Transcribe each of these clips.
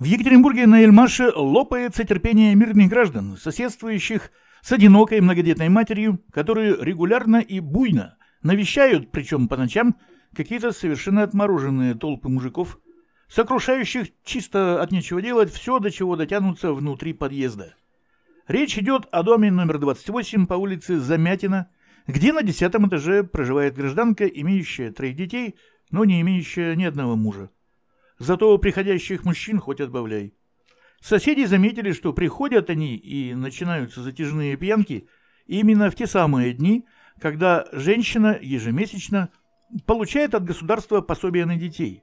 В Екатеринбурге на Эльмаше лопается терпение мирных граждан, соседствующих с одинокой многодетной матерью, которые регулярно и буйно навещают, причем по ночам, какие-то совершенно отмороженные толпы мужиков, сокрушающих чисто от нечего делать все, до чего дотянутся внутри подъезда. Речь идет о доме номер 28 по улице Замятина, где на десятом этаже проживает гражданка, имеющая троих детей, но не имеющая ни одного мужа. Зато у приходящих мужчин хоть отбавляй. Соседи заметили, что приходят они и начинаются затяжные пьянки именно в те самые дни, когда женщина ежемесячно получает от государства пособие на детей.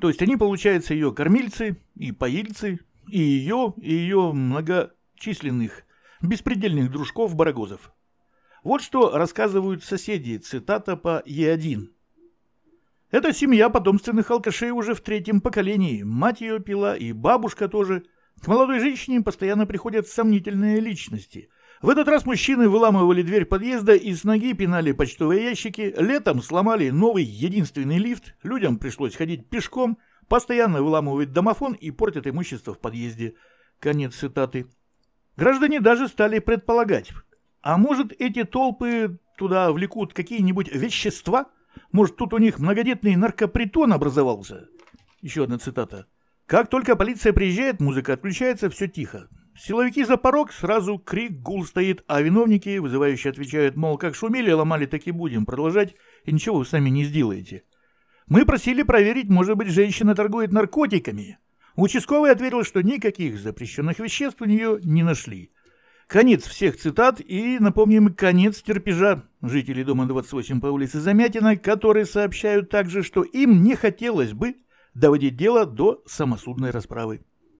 То есть они, получается, ее кормильцы и поильцы, и ее, и ее многочисленных, беспредельных дружков-барагозов. Вот что рассказывают соседи, цитата по Е1. Эта семья потомственных алкашей уже в третьем поколении. Мать ее пила и бабушка тоже. К молодой женщине постоянно приходят сомнительные личности. В этот раз мужчины выламывали дверь подъезда и с ноги пинали почтовые ящики. Летом сломали новый единственный лифт. Людям пришлось ходить пешком. Постоянно выламывают домофон и портят имущество в подъезде. Конец цитаты. Граждане даже стали предполагать, а может эти толпы туда влекут какие-нибудь вещества – может, тут у них многодетный наркопритон образовался? Еще одна цитата. Как только полиция приезжает, музыка отключается, все тихо. Силовики за порог, сразу крик, гул стоит, а виновники, вызывающие, отвечают, мол, как шумели, ломали, так и будем продолжать, и ничего вы сами не сделаете. Мы просили проверить, может быть, женщина торгует наркотиками. Участковый ответил, что никаких запрещенных веществ у нее не нашли. Конец всех цитат и, напомним, конец терпежа жителей дома 28 по улице Замятина, которые сообщают также, что им не хотелось бы доводить дело до самосудной расправы.